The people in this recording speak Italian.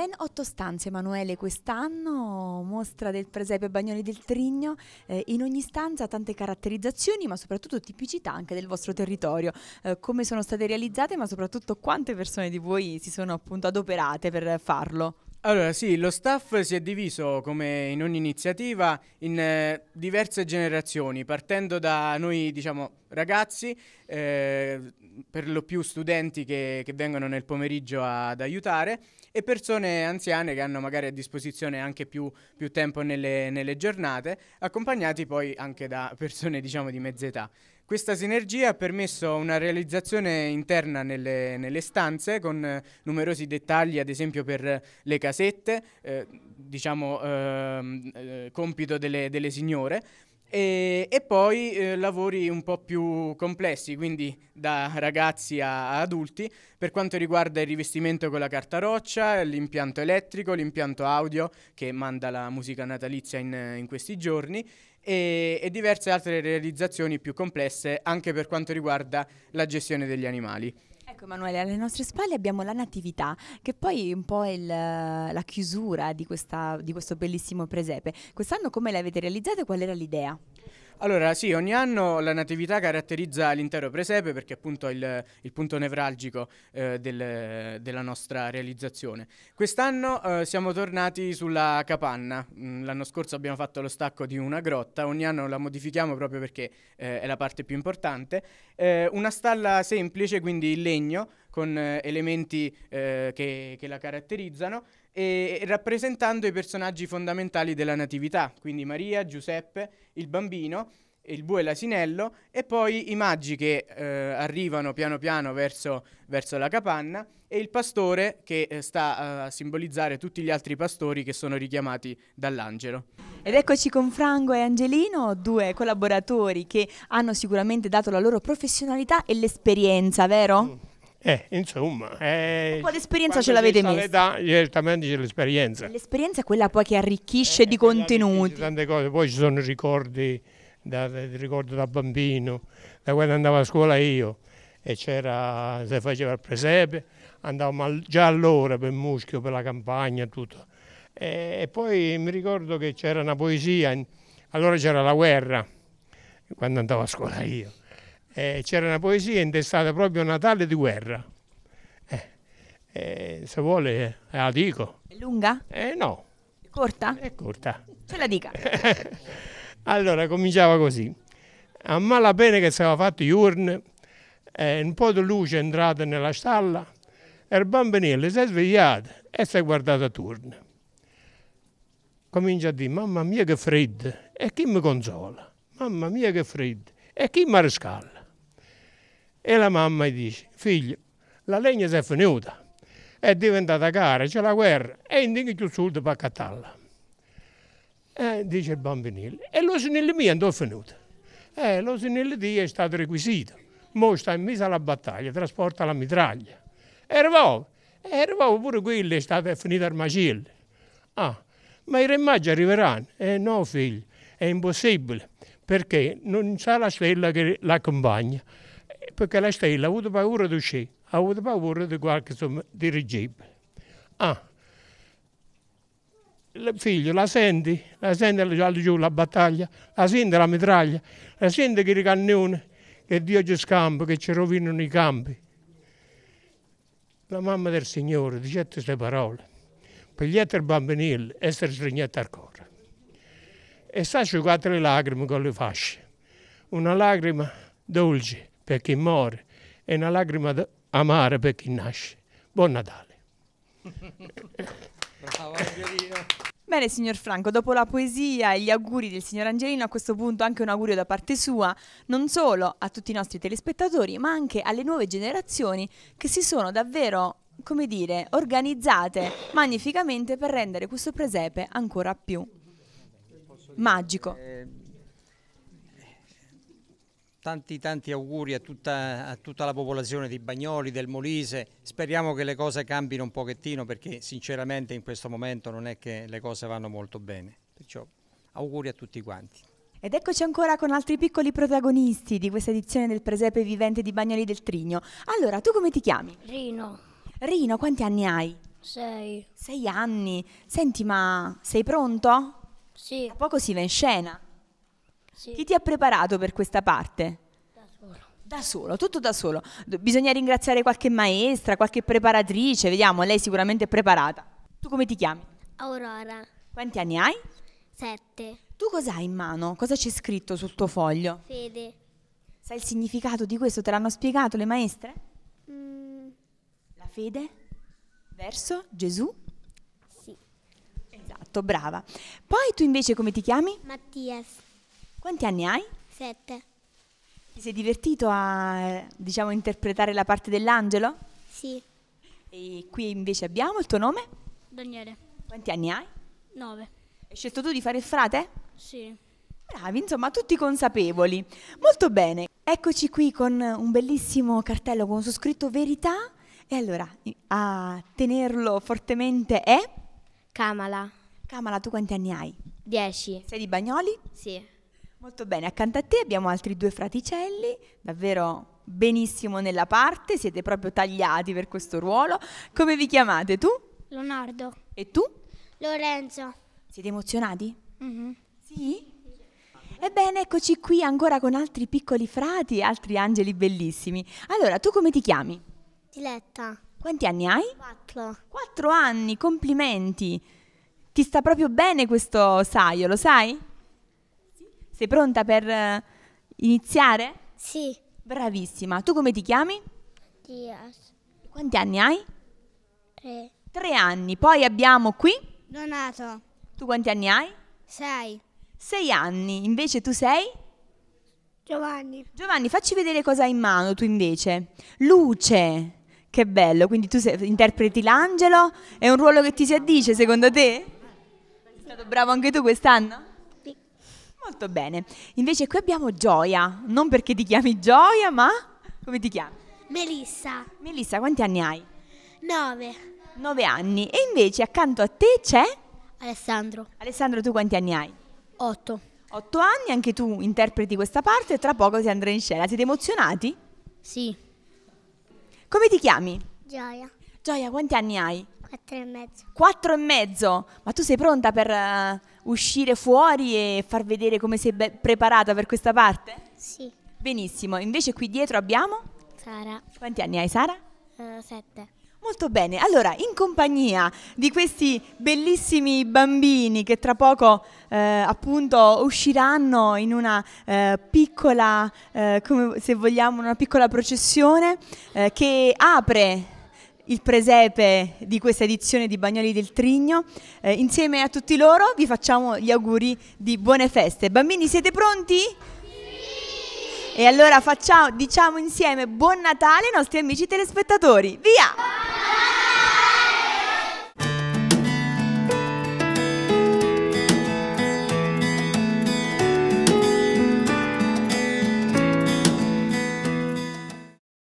Ben otto stanze, Emanuele, quest'anno, mostra del presepe Bagnoli del Trigno, eh, in ogni stanza tante caratterizzazioni, ma soprattutto tipicità anche del vostro territorio, eh, come sono state realizzate, ma soprattutto quante persone di voi si sono appunto adoperate per farlo. Allora sì, lo staff si è diviso come in ogni iniziativa in eh, diverse generazioni, partendo da noi diciamo ragazzi, eh, per lo più studenti che, che vengono nel pomeriggio ad aiutare, e persone anziane che hanno magari a disposizione anche più, più tempo nelle, nelle giornate, accompagnati poi anche da persone diciamo di mezza età. Questa sinergia ha permesso una realizzazione interna nelle, nelle stanze con numerosi dettagli, ad esempio per le casette, eh, diciamo ehm, eh, compito delle, delle signore, e, e poi eh, lavori un po' più complessi, quindi da ragazzi a, a adulti, per quanto riguarda il rivestimento con la carta roccia, l'impianto elettrico, l'impianto audio che manda la musica natalizia in, in questi giorni e, e, diverse altre realizzazioni più complesse anche per quanto riguarda la gestione degli animali. Ecco Emanuele, alle nostre spalle abbiamo la Natività, che poi è un po' il, la chiusura di, questa, di questo bellissimo presepe. Quest'anno come l'avete realizzato e qual era l'idea? Allora sì, ogni anno la natività caratterizza l'intero presepe perché appunto è il, il punto nevralgico eh, del, della nostra realizzazione. Quest'anno eh, siamo tornati sulla capanna, mm, l'anno scorso abbiamo fatto lo stacco di una grotta, ogni anno la modifichiamo proprio perché eh, è la parte più importante. Eh, una stalla semplice, quindi in legno, con eh, elementi eh, che, che, la caratterizzano e rappresentando i personaggi fondamentali della natività, quindi Maria, Giuseppe, il bambino, il bue e l'asinello e poi i maggi che eh, arrivano piano piano verso, verso, la capanna e il pastore che eh, sta eh, a simbolizzare tutti gli altri pastori che sono richiamati dall'angelo. Ed eccoci con Frango e Angelino, due collaboratori che hanno sicuramente dato la loro professionalità e l'esperienza, vero? Mm. Eh, insomma, eh, un po' di esperienza ce l'avete messa. L'età, certamente c'è l'esperienza. L'esperienza è quella poi che arricchisce eh, di contenuti. Tante cose, poi ci sono ricordi, da, ricordo da bambino, da quando andavo a scuola io e c'era, se faceva il presepe, andavamo già allora per Muschio, per la campagna, tutto. E, e poi mi ricordo che c'era una poesia, allora c'era la guerra, quando andavo a scuola io eh, c'era una poesia intestata proprio a Natale di guerra. Eh, eh se vuole eh, la dico. È lunga? Eh no. È corta? È corta. Ce la dica. allora, cominciava così. A malapena che si stava fatto urn, eh, un po' di luce è entrata nella stalla e er il bambinello si è svegliato e si è guardato a turno. Comincia a dire, mamma mia che freddo, e chi mi consola? Mamma mia che freddo, e chi mi riscalla? E la mamma gli dice, figlio, la legna si è finita, è diventata cara, c'è la guerra, e indica più sud per cattarla. Eh, dice il bambinello, e lo l'osinello mio andò venuto. Eh, l'osinello di è stato requisito, mo sta in misa alla battaglia, trasporta la mitraglia. Eravamo, eravamo pure quelli, è stata finita il macello. Ah, ma i re maggi arriveranno? Eh no figlio, è impossibile, perché non c'è la stella che l'accompagna perché la stella ha avuto paura di uscire, ha avuto paura di qualche insomma, dirigibile. Ah, il figlio la senti, la senti giù la battaglia, la senti la mitraglia, la senti che i cannoni, che Dio ci scampa, che ci rovinano i campi. La mamma del Signore dice queste parole, per gli altri bambini essere sregnati al cuore. E sta asciugando le lacrime con le fasce, una lacrima dolce, per chi muore e una lacrima amara per chi nasce. Buon Natale. Bene, signor Franco, dopo la poesia e gli auguri del signor Angelino, a questo punto anche un augurio da parte sua, non solo a tutti i nostri telespettatori, ma anche alle nuove generazioni che si sono davvero, come dire, organizzate magnificamente per rendere questo presepe ancora più magico. Eh, Tanti tanti auguri a tutta, a tutta, la popolazione di Bagnoli, del Molise, speriamo che le cose cambino un pochettino perché sinceramente in questo momento non è che le cose vanno molto bene, perciò auguri a tutti quanti. Ed eccoci ancora con altri piccoli protagonisti di questa edizione del Presepe Vivente di Bagnoli del Trigno. Allora, tu come ti chiami? Rino. Rino, quanti anni hai? Sei. Sei anni. Senti, ma sei pronto? Sì. Tra poco si va in scena. Sì. Chi ti ha preparato per questa parte? Da solo. Da solo, tutto da solo. bisogna ringraziare qualche maestra, qualche preparatrice, vediamo, lei sicuramente è preparata. Tu come ti chiami? Aurora. Quanti anni hai? Sette. Tu cos'hai in mano? Cosa c'è scritto sul tuo foglio? Fede. Sai il significato di questo? Te l'hanno spiegato le maestre? Mm. La fede verso Gesù? Sì. Esatto, brava. Poi tu invece come ti chiami? Mattias. Quanti anni hai? Sette. Ti sei divertito a, diciamo, interpretare la parte dell'angelo? Sì. E qui invece abbiamo il tuo nome? Daniele. Quanti anni hai? Nove. Hai scelto tu di fare il frate? Sì. Bravi, insomma, tutti consapevoli. Molto bene. Eccoci qui con un bellissimo cartello con su scritto verità. E allora, a tenerlo fortemente è? Kamala. Kamala, tu quanti anni hai? Dieci. Sei di Bagnoli? Sì. Molto bene, accanto a te abbiamo altri due fraticelli, davvero benissimo nella parte, siete proprio tagliati per questo ruolo. Come vi chiamate tu? Leonardo. E tu? Lorenzo. Siete emozionati? Mm-hmm. Sì? Ebbene, eccoci qui ancora con altri piccoli frati altri angeli bellissimi. Allora, tu come ti chiami? Diletta. Quanti anni hai? Quattro. Quattro anni, complimenti. Ti sta proprio bene questo saio, lo sai? Sei pronta per eh, iniziare? Sì. Bravissima. Tu come ti chiami? Dias. Quanti anni hai? Tre. Tre anni. Poi abbiamo qui? Donato. Tu quanti anni hai? Sei. Sei anni. Invece tu sei? Giovanni. Giovanni, facci vedere cosa hai in mano tu invece. Luce. Che bello, quindi tu sei, interpreti l'angelo, è un ruolo che ti si addice secondo te? Sei stato bravo anche tu quest'anno? Molto bene. Invece qui abbiamo Gioia, non perché ti chiami Gioia, ma come ti chiami? Melissa. Melissa, quanti anni hai? Nove. Nove anni. E invece accanto a te c'è? Alessandro. Alessandro, tu quanti anni hai? Otto. Otto anni, anche tu interpreti questa parte e tra poco si andrà in scena. Siete emozionati? Sì. Come ti chiami? Gioia. Gioia, quanti anni hai? Quattro e mezzo. Quattro e mezzo? Ma tu sei pronta per, eh, uscire fuori e far vedere come sei be- preparata per questa parte? Sì. Benissimo, invece qui dietro abbiamo? Sara. Quanti anni hai Sara? Uh, sette. Molto bene, allora in compagnia di questi bellissimi bambini che tra poco eh, appunto usciranno in una eh, piccola, eh, come, se vogliamo, una piccola processione eh, che apre il presepe di questa edizione di Bagnoli del Trigno. Eh, insieme a tutti loro vi facciamo gli auguri di buone feste. Bambini siete pronti? Sì! E allora facciamo, diciamo insieme buon Natale ai nostri amici telespettatori. Via!